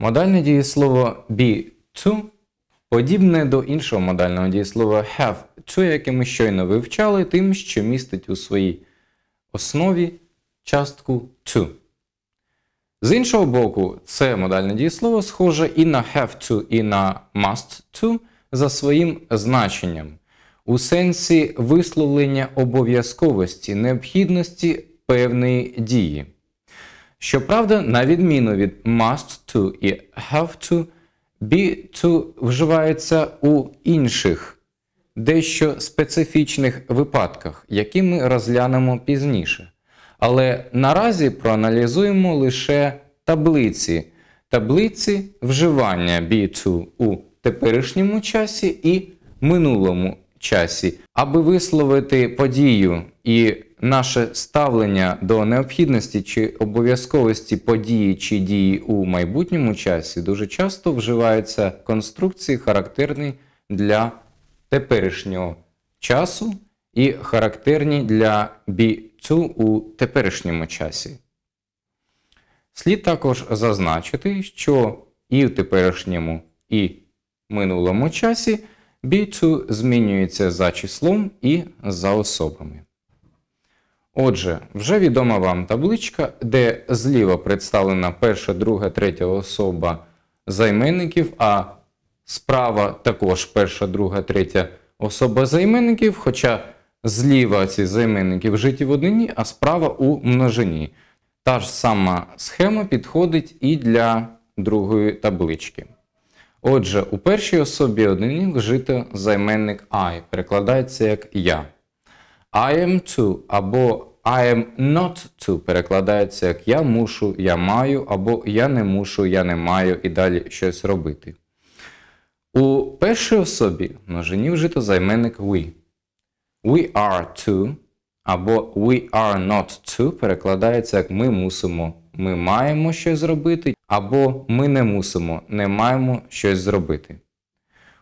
Модальне дієслово be to подібне до іншого модального дієслова have to, яке ми щойно вивчали, тим, що містить у своїй основі частку to. З іншого боку, це модальне дієслово схоже і на have to, і на must to за своїм значенням, у сенсі висловлення обов'язковості, необхідності певної дії. Щоправда, на відміну від must to і have to, be to вживається у інших дещо специфічних випадках, які ми розглянемо пізніше. Але наразі проаналізуємо лише таблиці, таблиці вживання be to у теперішньому часі і минулому часі, аби висловити подію і наше ставлення до необхідності чи обов'язковості події чи дії у майбутньому часі дуже часто вживаються конструкції, характерні для теперішнього часу і характерні для бійцю у теперішньому часі. Слід також зазначити, що і в теперішньому, і минулому часі бійцю змінюється за числом і за особами. Отже, вже відома вам табличка, де зліва представлена перша, друга, третя особа займенників, а справа також перша, друга, третя особа займенників, хоча зліва ці займенники вжиті в однині, а справа у множині. Та ж сама схема підходить і для другої таблички. Отже, у першій особі однині вжито займенник I, перекладається як Я. I am to або I am not to перекладається як я мушу, я маю, або я не мушу, я не маю і далі щось робити. У першій особі множині вжито займенник we. We are to або we are not to перекладається як ми мусимо. Ми маємо щось зробити, або ми не мусимо, не маємо щось зробити.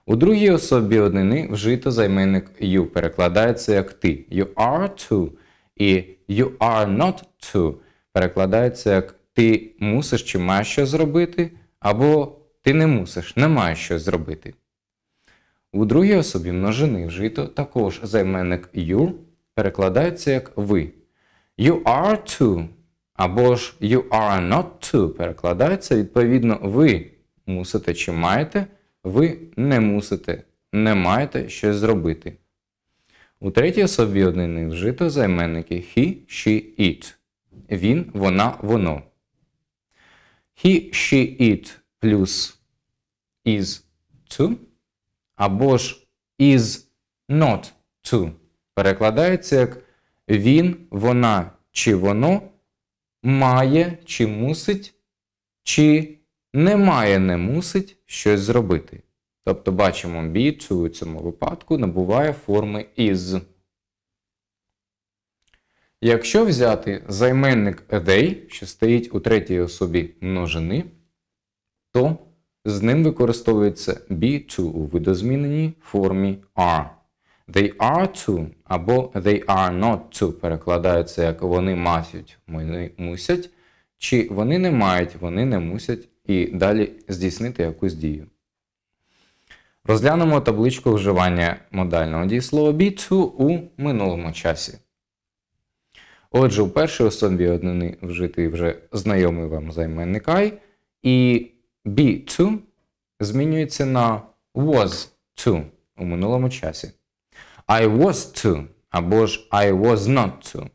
У другій особі однини вжито займенник you перекладається як ти. You are to і you are not to перекладається як ти мусиш чи маєш що зробити, або ти не мусиш, не маєш що зробити. У другій особі множини вжито також займенник you перекладається як ви. You are to або ж you are not to перекладається відповідно ви мусите чи маєте ви не мусите, не маєте щось зробити. У третій особі однини вжито займенники he, she, it. Він, вона, воно. He, she, it плюс is to або ж is not to перекладається як він, вона чи воно має чи мусить, чи немає, не мусить щось зробити. Тобто, бачимо, be to у цьому випадку набуває форми is. Якщо взяти займенник a day, що стоїть у третій особі множини, то з ним використовується be to у видозміненій формі are. They are to або they are not to перекладається як вони мають, вони мусять, чи вони не мають, вони не мусять і далі здійснити якусь дію. Розглянемо табличку вживання модального дієслова be to у минулому часі. Отже, у першій особі однини вжитий вже знайомий вам займенник I, і be to змінюється на was to у минулому часі. I was to або ж I was not to.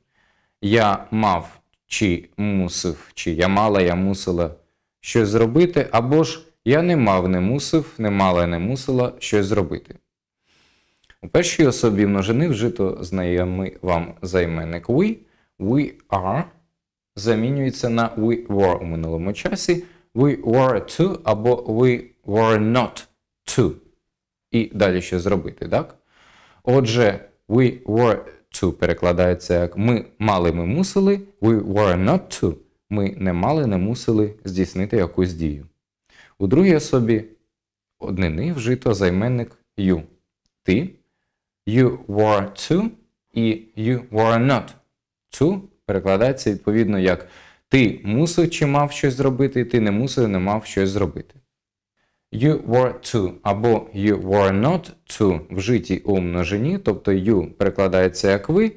Я мав чи мусив, чи я мала, я мусила щось зробити, або ж я не мав, не мусив, не мала, не мусила щось зробити. У першій особі множини вжито знайомий вам займенник we, we are замінюється на we were у минулому часі, we were to або we were not to. І далі що зробити, так? Отже, we were to перекладається як ми мали, ми мусили, we were not to ми не мали, не мусили здійснити якусь дію. У другій особі однини вжито займенник you. Ти, you were to і you were not. To перекладається відповідно як ти мусив чи мав щось зробити, ти не мусив, не мав щось зробити. You were to або you were not to вжиті у множині, тобто you перекладається як ви.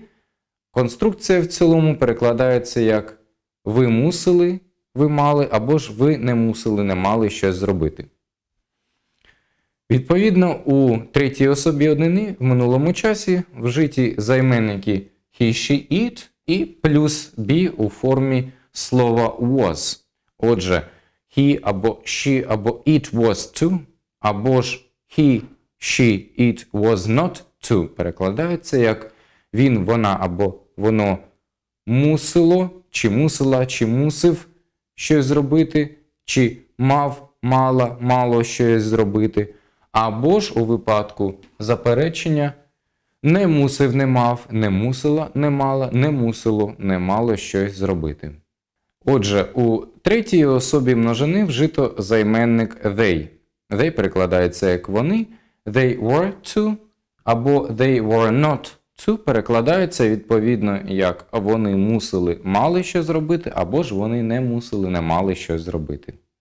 Конструкція в цілому перекладається як ви мусили, ви мали, або ж ви не мусили, не мали щось зробити. Відповідно, у третій особі однини в минулому часі вжиті займенники he, she, it і плюс be у формі слова was. Отже, he або she або it was to, або ж he, she, it was not to перекладається як він, вона або воно мусило чи мусила, чи мусив щось зробити, чи мав, мала, мало щось зробити, або ж у випадку заперечення не мусив, не мав, не мусила, не мала, не мусило, не мало щось зробити. Отже, у третій особі множини вжито займенник they. They перекладається як вони, they were to або they were not. Цю перекладається відповідно, як вони мусили мали що зробити, або ж вони не мусили не мали що зробити.